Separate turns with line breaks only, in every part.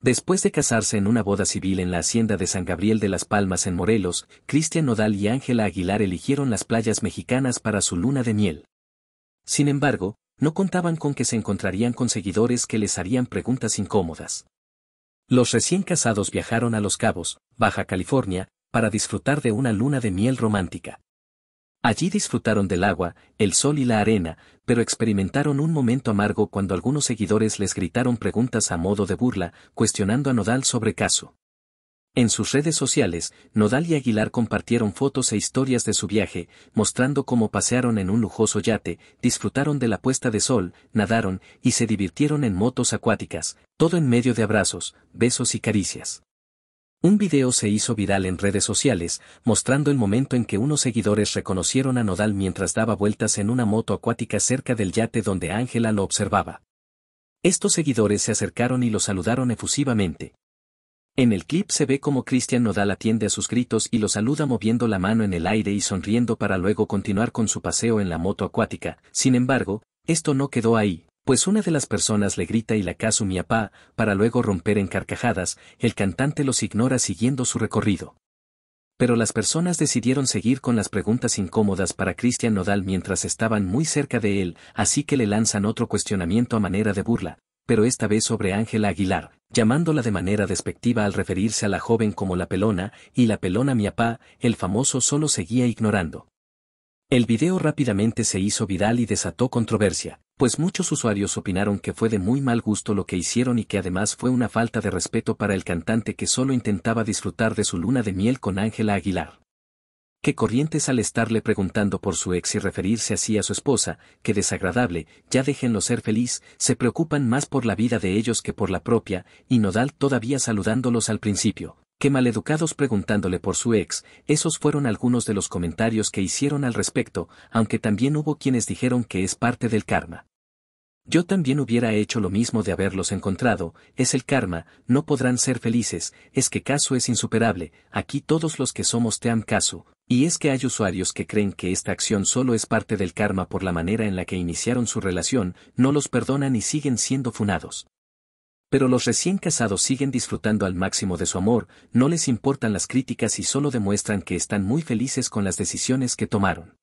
Después de casarse en una boda civil en la hacienda de San Gabriel de las Palmas en Morelos, Cristian Nodal y Ángela Aguilar eligieron las playas mexicanas para su luna de miel. Sin embargo, no contaban con que se encontrarían con seguidores que les harían preguntas incómodas. Los recién casados viajaron a Los Cabos, Baja California, para disfrutar de una luna de miel romántica. Allí disfrutaron del agua, el sol y la arena, pero experimentaron un momento amargo cuando algunos seguidores les gritaron preguntas a modo de burla, cuestionando a Nodal sobre caso. En sus redes sociales, Nodal y Aguilar compartieron fotos e historias de su viaje, mostrando cómo pasearon en un lujoso yate, disfrutaron de la puesta de sol, nadaron y se divirtieron en motos acuáticas, todo en medio de abrazos, besos y caricias. Un video se hizo viral en redes sociales, mostrando el momento en que unos seguidores reconocieron a Nodal mientras daba vueltas en una moto acuática cerca del yate donde Ángela lo observaba. Estos seguidores se acercaron y lo saludaron efusivamente. En el clip se ve cómo Christian Nodal atiende a sus gritos y lo saluda moviendo la mano en el aire y sonriendo para luego continuar con su paseo en la moto acuática, sin embargo, esto no quedó ahí, pues una de las personas le grita y la caso mi para luego romper en carcajadas, el cantante los ignora siguiendo su recorrido. Pero las personas decidieron seguir con las preguntas incómodas para Cristian Nodal mientras estaban muy cerca de él, así que le lanzan otro cuestionamiento a manera de burla, pero esta vez sobre Ángela Aguilar, llamándola de manera despectiva al referirse a la joven como la pelona, y la pelona miapá, el famoso solo seguía ignorando. El video rápidamente se hizo viral y desató controversia, pues muchos usuarios opinaron que fue de muy mal gusto lo que hicieron y que además fue una falta de respeto para el cantante que solo intentaba disfrutar de su luna de miel con Ángela Aguilar. Que Corrientes al estarle preguntando por su ex y referirse así a su esposa, que desagradable, ya déjenlo ser feliz, se preocupan más por la vida de ellos que por la propia, y Nodal todavía saludándolos al principio. Qué maleducados preguntándole por su ex, esos fueron algunos de los comentarios que hicieron al respecto, aunque también hubo quienes dijeron que es parte del karma. Yo también hubiera hecho lo mismo de haberlos encontrado, es el karma, no podrán ser felices, es que Caso es insuperable, aquí todos los que somos te am Caso, y es que hay usuarios que creen que esta acción solo es parte del karma por la manera en la que iniciaron su relación, no los perdonan y siguen siendo funados. Pero los recién casados siguen disfrutando al máximo de su amor, no les importan las críticas y solo demuestran que están muy felices con las decisiones que tomaron.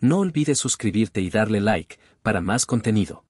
No olvides suscribirte y darle like, para más contenido.